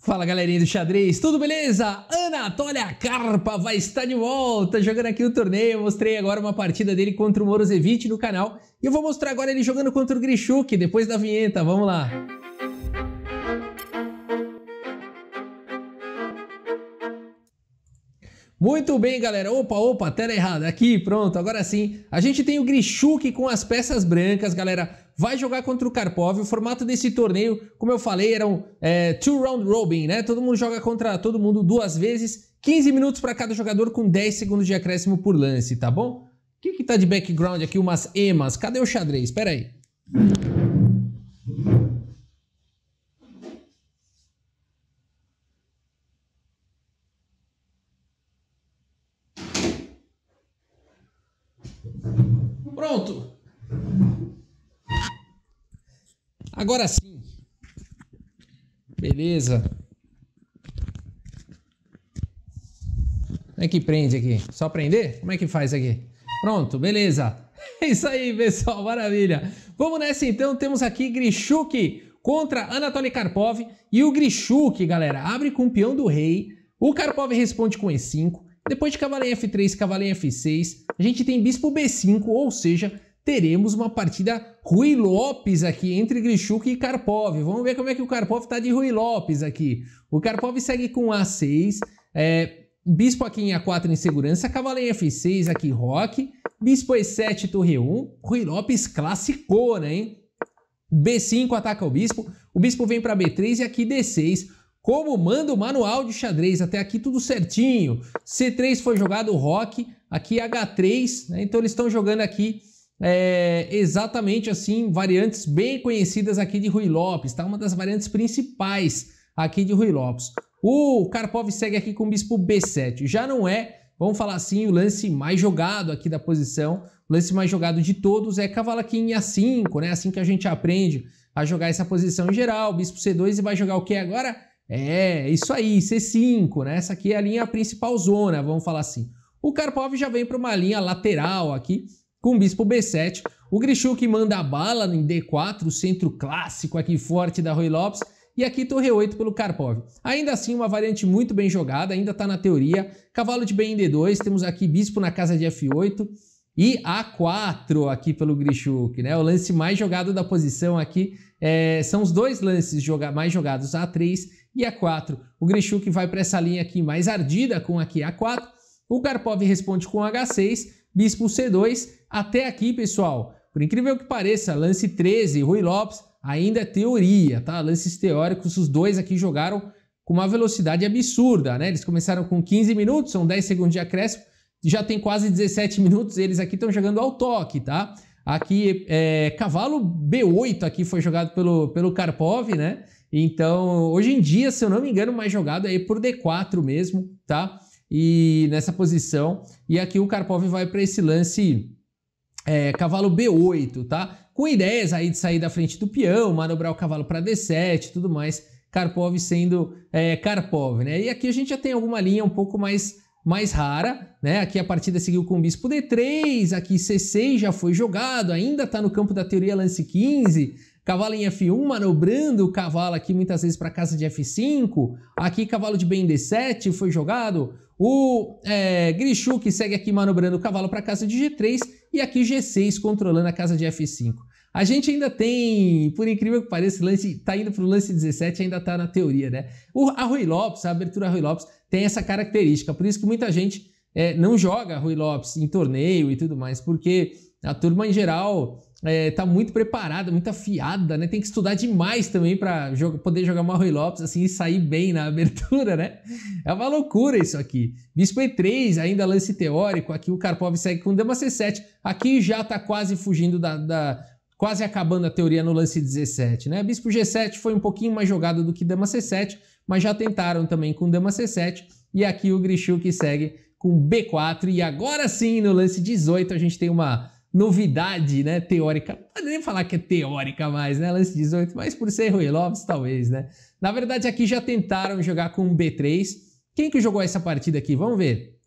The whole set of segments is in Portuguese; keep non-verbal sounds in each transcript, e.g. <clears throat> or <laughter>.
Fala galerinha do xadrez, tudo beleza? Anatolia Carpa vai estar de volta jogando aqui o torneio. Eu mostrei agora uma partida dele contra o Morozevic no canal e eu vou mostrar agora ele jogando contra o Grishuk depois da vinheta. Vamos lá! Muito bem, galera. Opa, opa, tela errada. Aqui, pronto, agora sim. A gente tem o Grishuk com as peças brancas, galera vai jogar contra o Karpov. O formato desse torneio, como eu falei, era um é, two round robin, né? Todo mundo joga contra todo mundo duas vezes, 15 minutos para cada jogador com 10 segundos de acréscimo por lance, tá bom? O que, que tá de background aqui? Umas emas. Cadê o xadrez? Espera aí. Agora sim. Beleza. Como é que prende aqui? Só prender? Como é que faz aqui? Pronto, beleza. É <laughs> isso aí, pessoal, maravilha. Vamos nessa então, temos aqui Grishuk contra Anatoly Karpov. E o Grishuk, galera, abre com o peão do rei. O Karpov responde com E5. Depois de cavaleiro F3, cavaleiro F6. A gente tem bispo B5, ou seja, teremos uma partida Rui Lopes aqui entre Grishuk e Karpov. Vamos ver como é que o Karpov está de Rui Lopes aqui. O Karpov segue com A6, é, Bispo aqui em A4 em segurança, Cavaleiro F6 aqui Rock, Bispo E7, Torre 1, Rui Lopes classicou, né, hein? B5 ataca o Bispo, o Bispo vem para B3 e aqui D6, como manda o manual de xadrez, até aqui tudo certinho. C3 foi jogado Rock, aqui H3, né? então eles estão jogando aqui é, exatamente assim, variantes bem conhecidas aqui de Rui Lopes, tá? Uma das variantes principais aqui de Rui Lopes. O Karpov segue aqui com o bispo B7. Já não é, vamos falar assim, o lance mais jogado aqui da posição. O lance mais jogado de todos é cavalo aqui em A5, né? Assim que a gente aprende a jogar essa posição em geral. Bispo C2 e vai jogar o que agora? É, isso aí, C5, né? Essa aqui é a linha principal zona, vamos falar assim. O Karpov já vem para uma linha lateral aqui, com bispo B7, o Grishuk manda a bala em D4, centro clássico aqui forte da Rui Lopes, e aqui torre 8 pelo Karpov. Ainda assim, uma variante muito bem jogada, ainda está na teoria. Cavalo de bem em D2, temos aqui bispo na casa de F8 e A4 aqui pelo Grishuk, né? O lance mais jogado da posição aqui é, são os dois lances joga mais jogados, A3 e A4. O Grishuk vai para essa linha aqui mais ardida com aqui A4. O Karpov responde com H6, bispo C2. Até aqui, pessoal, por incrível que pareça, lance 13, Rui Lopes, ainda é teoria, tá? Lances teóricos, os dois aqui jogaram com uma velocidade absurda, né? Eles começaram com 15 minutos, são 10 segundos de acréscimo, já tem quase 17 minutos, eles aqui estão jogando ao toque, tá? Aqui, é, cavalo B8 aqui foi jogado pelo, pelo Karpov, né? Então, hoje em dia, se eu não me engano, mais jogado aí por D4 mesmo, tá? e nessa posição. E aqui o Karpov vai para esse lance é, cavalo B8, tá? Com ideias aí de sair da frente do peão, manobrar o cavalo para D7 tudo mais. Karpov sendo é, Karpov, né? E aqui a gente já tem alguma linha um pouco mais, mais rara, né? Aqui a partida seguiu com bispo D3, aqui C6 já foi jogado, ainda tá no campo da teoria lance 15, Cavalo em F1, manobrando o cavalo aqui muitas vezes para casa de F5. Aqui, cavalo de bem D7 foi jogado. O é, Grishu, que segue aqui manobrando o cavalo para casa de G3. E aqui G6 controlando a casa de F5. A gente ainda tem, por incrível que pareça, lance, tá indo para o lance 17, ainda está na teoria, né? O, a Rui Lopes, a abertura Rui Lopes, tem essa característica. Por isso que muita gente é, não joga Rui Lopes em torneio e tudo mais, porque a turma em geral está é, tá muito preparada, muito afiada, né? Tem que estudar demais também para poder jogar o Rui Lopes assim e sair bem na <laughs> abertura, né? É uma loucura isso aqui. Bispo E3, ainda lance teórico. Aqui o Karpov segue com dama C7. Aqui já está quase fugindo da, da, quase acabando a teoria no lance 17, né? Bispo G7 foi um pouquinho mais jogado do que dama C7, mas já tentaram também com dama C7. E aqui o Grishu que segue com B4. E agora sim, no lance 18, a gente tem uma novidade, né, teórica. Não pode nem falar que é teórica mais, né, lance 18, mas por ser Rui Lopes, talvez, né. Na verdade, aqui já tentaram jogar com um B3. Quem que jogou essa partida aqui? Vamos ver.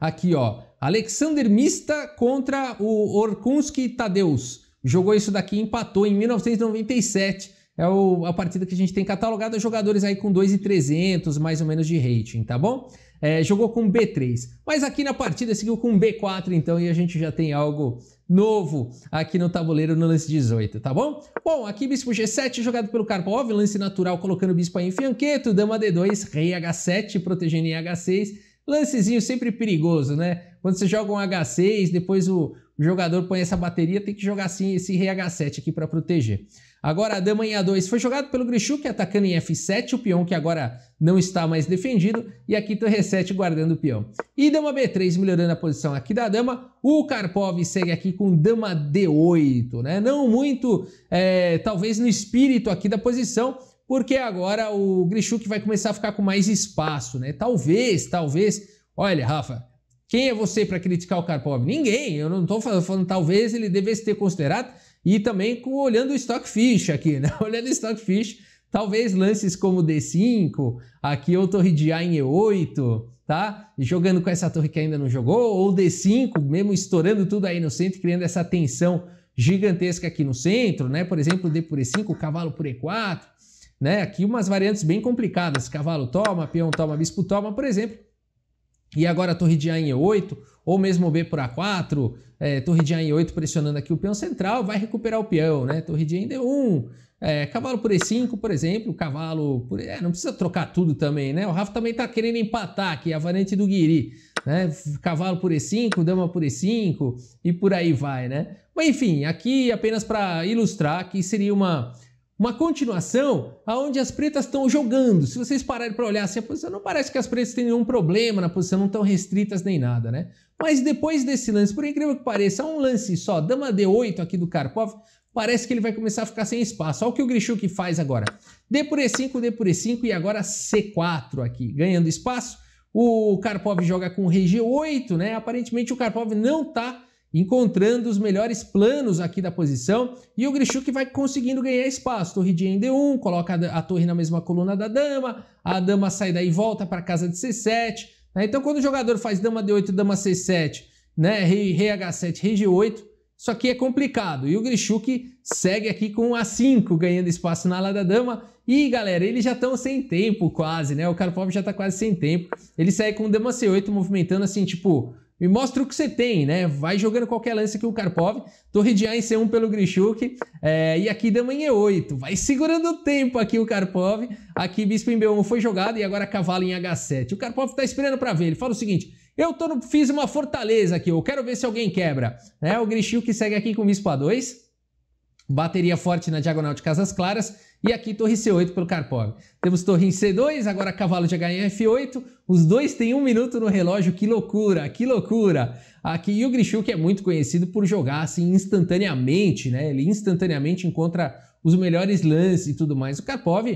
Aqui, ó. Alexander Mista contra o Orkunski Tadeus. Jogou isso daqui, empatou em 1997. É o, a partida que a gente tem catalogado é jogadores aí com 2,300, mais ou menos, de rating, tá bom? é, jogou com B3. Mas aqui na partida seguiu com B4, então, e a gente já tem algo novo aqui no tabuleiro no lance 18, tá bom? Bom, aqui bispo G7 jogado pelo Karpov, lance natural colocando o bispo aí em fianqueto, dama D2, rei H7 protegendo em H6, lancezinho sempre perigoso, né? Quando você joga um H6, depois o, o jogador põe essa bateria, tem que jogar sim esse RH7 aqui para proteger. Agora a dama em A2 foi jogado pelo Grishuk, atacando em F7, o peão que agora não está mais defendido, e aqui torre 7 guardando o peão. E dama B3 melhorando a posição aqui da dama, o Karpov segue aqui com dama D8, né? Não muito, é, talvez no espírito aqui da posição, porque agora o Grishuk vai começar a ficar com mais espaço, né? Talvez, talvez... Olha, Rafa, quem é você para criticar o cara Ninguém. Eu não estou falando, talvez ele devesse ter considerado, e também com, olhando o Stockfish aqui, né? <laughs> Olhando o Stockfish, talvez lances como D5, aqui ou Torre de A em E8, tá? E jogando com essa torre que ainda não jogou, ou D5, mesmo estourando tudo aí no centro, criando essa tensão gigantesca aqui no centro, né? Por exemplo, D por E5, cavalo por E4, né? Aqui umas variantes bem complicadas, cavalo toma, peão toma, bispo toma, por exemplo e agora a torre de A em E8, ou mesmo B por A4, é, torre de A em E8 pressionando aqui o peão central, vai recuperar o peão, né? Torre de A em D1, é, cavalo por E5, por exemplo, cavalo por... É, não precisa trocar tudo também, né? O Rafa também tá querendo empatar aqui, a variante do Guiri, né? Cavalo por E5, dama por E5 e por aí vai, né? Mas enfim, aqui apenas para ilustrar que seria uma uma continuação aonde as pretas estão jogando. Se vocês pararem para olhar assim, a posição não parece que as pretas têm nenhum problema na posição, não estão restritas nem nada, né? Mas depois desse lance, por incrível que pareça, um lance só, dama D8 aqui do Karpov, parece que ele vai começar a ficar sem espaço. Olha o que o Grishuk faz agora. D por E5, D por E5 e agora C4 aqui, ganhando espaço. O Karpov joga com rei G8, né? Aparentemente o Karpov não está encontrando os melhores planos aqui da posição e o Grishuk vai conseguindo ganhar espaço. Torre de em D1, coloca a, a torre na mesma coluna da dama, a dama sai daí e volta para casa de C7. Né? Então, quando o jogador faz dama D8, dama C7, né? rei, rei H7, rei G8, isso aqui é complicado. E o Grishuk segue aqui com A5, ganhando espaço na ala da dama. E, galera, eles já estão sem tempo quase, né? O Karpov já está quase sem tempo. Ele segue com dama C8, movimentando assim, tipo me mostra o que você tem, né? Vai jogando qualquer lance aqui o Karpov. Torre de A em C1 pelo Grishuk. É, e aqui dama em E8. Vai segurando o tempo aqui o Karpov. Aqui bispo em B1 foi jogado e agora cavalo em H7. O Karpov tá esperando para ver. Ele fala o seguinte: eu tô no, fiz uma fortaleza aqui, eu quero ver se alguém quebra. É, o Grishuk segue aqui com bispo A2. Bateria forte na diagonal de Casas Claras. E aqui torre C8 pelo Karpov. Temos torre em C2, agora cavalo de em F8. Os dois têm um minuto no relógio. Que loucura, que loucura. Aqui o Grishuk é muito conhecido por jogar assim instantaneamente, né? Ele instantaneamente encontra os melhores lances e tudo mais. O Karpov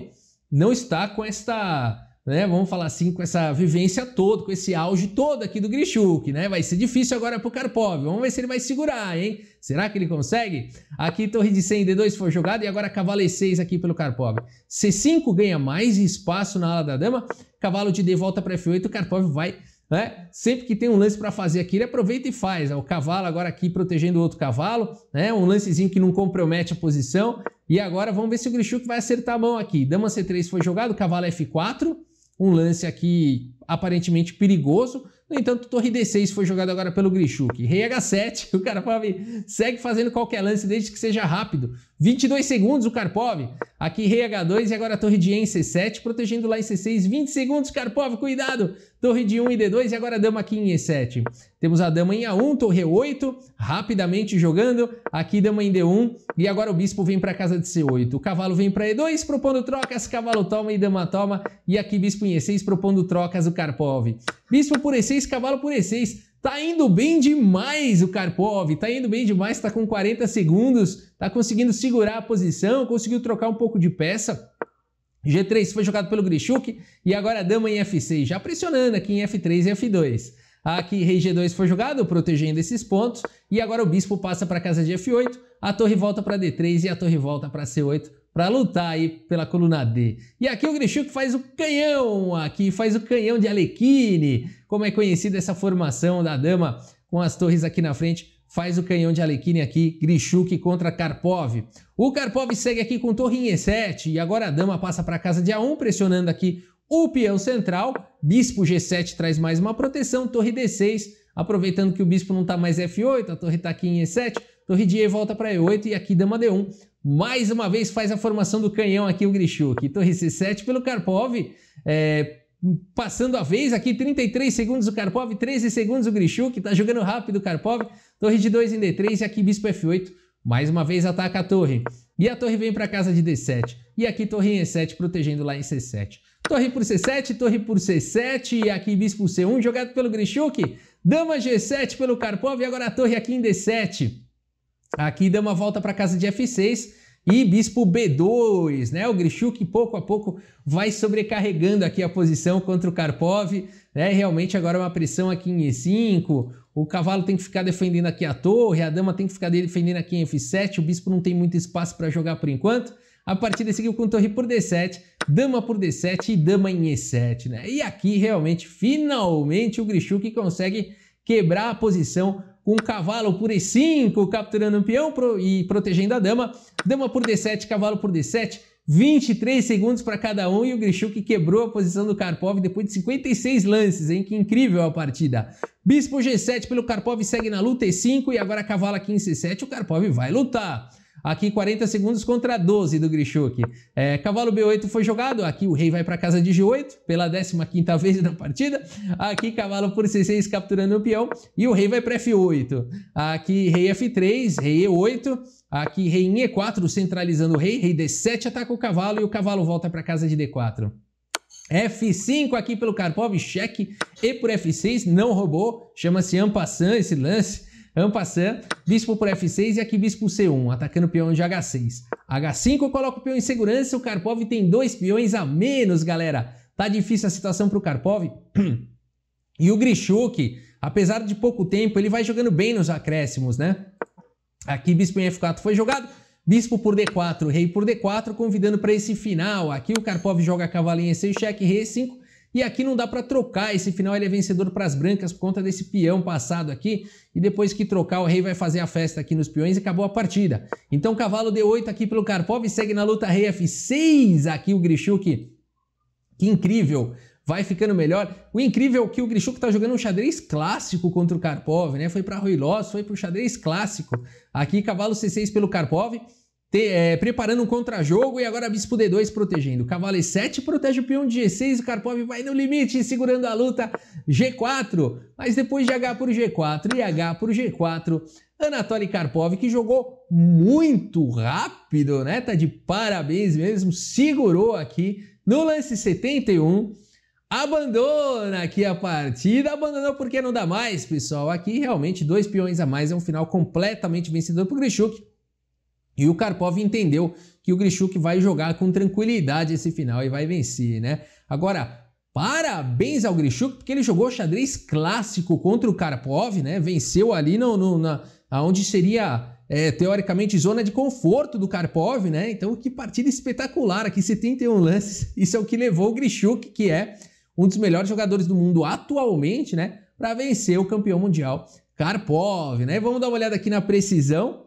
não está com esta né? Vamos falar assim, com essa vivência toda, com esse auge todo aqui do Grishuk, né? Vai ser difícil agora pro Karpov. Vamos ver se ele vai segurar, hein? Será que ele consegue? Aqui torre de 100 D2 foi jogado e agora cavalo E6 aqui pelo Karpov. C5 ganha mais espaço na ala da dama. Cavalo de D volta para F8, o Karpov vai né? Sempre que tem um lance para fazer aqui, ele aproveita e faz. Né? O cavalo agora aqui protegendo o outro cavalo, né? Um lancezinho que não compromete a posição. E agora vamos ver se o Grishuk vai acertar a mão aqui. Dama C3 foi jogado, cavalo F4, um lance aqui aparentemente perigoso. No entanto, torre D6 foi jogado agora pelo Grishuk. Rei H7, <laughs> o cara fala, segue fazendo qualquer lance desde que seja rápido. 22 segundos o Karpov, aqui rei H2 e agora torre de E em C7, protegendo lá em C6, 20 segundos Karpov, cuidado, torre de 1 e D2 e agora dama aqui em E7. Temos a dama em A1, torre 8, rapidamente jogando, aqui dama em D1 e agora o bispo vem para casa de C8. O cavalo vem para E2 propondo trocas, cavalo toma e dama toma e aqui bispo em E6 propondo trocas o Karpov. Bispo por E6, cavalo por E6, Tá indo bem demais o Karpov, tá indo bem demais, tá com 40 segundos, tá conseguindo segurar a posição, conseguiu trocar um pouco de peça. G3 foi jogado pelo Grishuk e agora a dama em F6, já pressionando aqui em F3 e F2. Aqui rei G2 foi jogado, protegendo esses pontos, e agora o bispo passa para casa de F8, a torre volta para D3 e a torre volta para C8 para lutar aí pela coluna D. E aqui é o Grishuk faz o canhão, aqui faz o canhão de Alequine, como é conhecida essa formação da dama com as torres aqui na frente, faz o canhão de Alequine aqui, Grishuk contra Karpov. O Karpov segue aqui com torre em E7 e agora a dama passa para casa de A1, pressionando aqui o peão central, bispo G7 traz mais uma proteção, torre D6, aproveitando que o bispo não está mais F8, a torre está aqui em E7, torre de E volta para E8 e aqui dama D1, mais uma vez faz a formação do canhão aqui o Grishuk. Torre C7 pelo Karpov, é, passando a vez aqui, 33 segundos o Karpov, 13 segundos o Grishuk, está jogando rápido o Karpov, torre de 2 em D3 e aqui bispo F8, mais uma vez ataca a torre. E a torre vem para casa de D7, e aqui torre em E7 protegendo lá em C7. Torre por C7, torre por C7, e aqui bispo C1 jogado pelo Grishuk, dama G7 pelo Karpov e agora a torre aqui em D7. Aqui dá uma volta para casa de F6 e bispo B2, né? O Grishu que pouco a pouco vai sobrecarregando aqui a posição contra o Karpov, né? Realmente agora é uma pressão aqui em E5, o cavalo tem que ficar defendendo aqui a torre, a dama tem que ficar defendendo aqui em F7, o bispo não tem muito espaço para jogar por enquanto. A partida seguiu com torre por D7, dama por D7 e dama em E7, né? E aqui realmente, finalmente, o Grishu que consegue quebrar a posição um cavalo por e5, capturando um peão e protegendo a dama. Dama por d7, cavalo por d7. 23 segundos para cada um e o Grishuk quebrou a posição do Karpov depois de 56 lances, hein? Que incrível a partida. Bispo G7 pelo Karpov segue na luta E5 e agora cavalo aqui em C7, o Karpov vai lutar. Aqui 40 segundos contra 12 do Grishuk. É, cavalo B8 foi jogado. Aqui o rei vai para casa de G8 pela 15ª vez na partida. Aqui cavalo por C6 capturando o peão e o rei vai para F8. Aqui rei F3, rei E8. Aqui rei em E4 centralizando o rei. Rei D7 ataca o cavalo e o cavalo volta para casa de D4. F5 aqui pelo Karpov, cheque e por F6, não roubou, chama-se Ampassan esse lance, Ampassan, bispo por F6 e aqui bispo C1, atacando o peão de H6. H5 eu coloco o peão em segurança, o Karpov tem dois peões a menos, galera. Tá difícil a situação para o Karpov. <clears throat> E o Grishuk, apesar de pouco tempo, ele vai jogando bem nos acréscimos, né? Aqui bispo em F4 foi jogado, bispo por D4, rei por D4, convidando para esse final. Aqui o Karpov joga cavalinha em 6, cheque, rei 5 e aqui não dá para trocar, esse final ele é vencedor para as brancas por conta desse peão passado aqui. E depois que trocar, o rei vai fazer a festa aqui nos peões e acabou a partida. Então cavalo D8 aqui pelo Karpov, segue na luta rei F6 aqui o Grishuk. Que incrível! vai ficando melhor. O incrível é que o Grishuk está jogando um xadrez clássico contra o Karpov, né? Foi para Ruilós, foi para o xadrez clássico. Aqui, cavalo C6 pelo Karpov. Te, é, preparando um contra-jogo e agora Bispo D2 protegendo. Cavalo E7 protege o peão de G6, o Karpov vai no limite, segurando a luta G4. Mas depois de H por G4 e H por G4, Anatoly Karpov, que jogou muito rápido, né? Tá de parabéns mesmo, segurou aqui no lance 71. Abandona aqui a partida, abandonou porque não dá mais, pessoal. Aqui realmente dois peões a mais é um final completamente vencedor pro Grishuk e o Karpov entendeu que o Grishuk vai jogar com tranquilidade esse final e vai vencer, né? Agora, parabéns ao Grishuk, porque ele jogou xadrez clássico contra o Karpov, né? Venceu ali no, no na, onde seria é, teoricamente zona de conforto do Karpov, né? Então, que partida espetacular aqui, 71 lances. <laughs> Isso é o que levou o Grishuk, que é um dos melhores jogadores do mundo atualmente, né? Para vencer o campeão mundial Karpov, né? Vamos dar uma olhada aqui na precisão.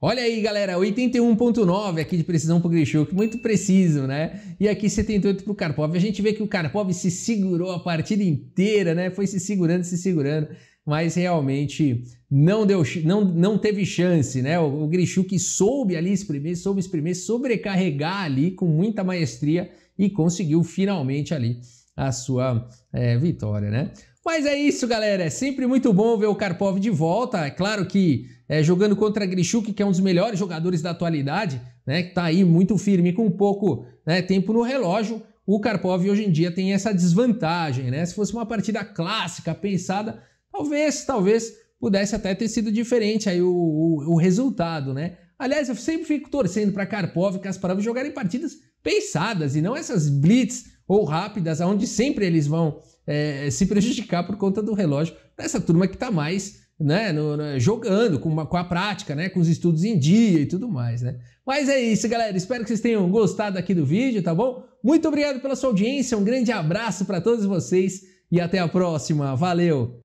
Olha aí, galera, 81.9 aqui de precisão pro Grishuk, muito preciso, né? E aqui 78 pro Karpov. A gente vê que o Karpov se segurou a partida inteira, né? Foi se segurando, se segurando, mas realmente não deu, não, não teve chance, né? O, o Grishuk soube ali exprimir, soube exprimir, sobrecarregar ali com muita maestria e conseguiu finalmente ali a sua é, vitória, né? Mas é isso, galera. É sempre muito bom ver o Karpov de volta. É claro que é, jogando contra Grishuk, que é um dos melhores jogadores da atualidade, né? Que tá aí muito firme com um pouco né, tempo no relógio. O Karpov hoje em dia tem essa desvantagem, né? Se fosse uma partida clássica, pensada, talvez, talvez pudesse até ter sido diferente aí o, o, o resultado, né? Aliás, eu sempre fico torcendo para Karpov e Kasparov jogarem partidas pensadas e não essas blitz ou rápidas, onde sempre eles vão é, se prejudicar por conta do relógio dessa turma que está mais né, no, no, jogando com, uma, com a prática, né, com os estudos em dia e tudo mais, né? Mas é isso, galera. Espero que vocês tenham gostado aqui do vídeo, tá bom? Muito obrigado pela sua audiência, um grande abraço para todos vocês e até a próxima. Valeu!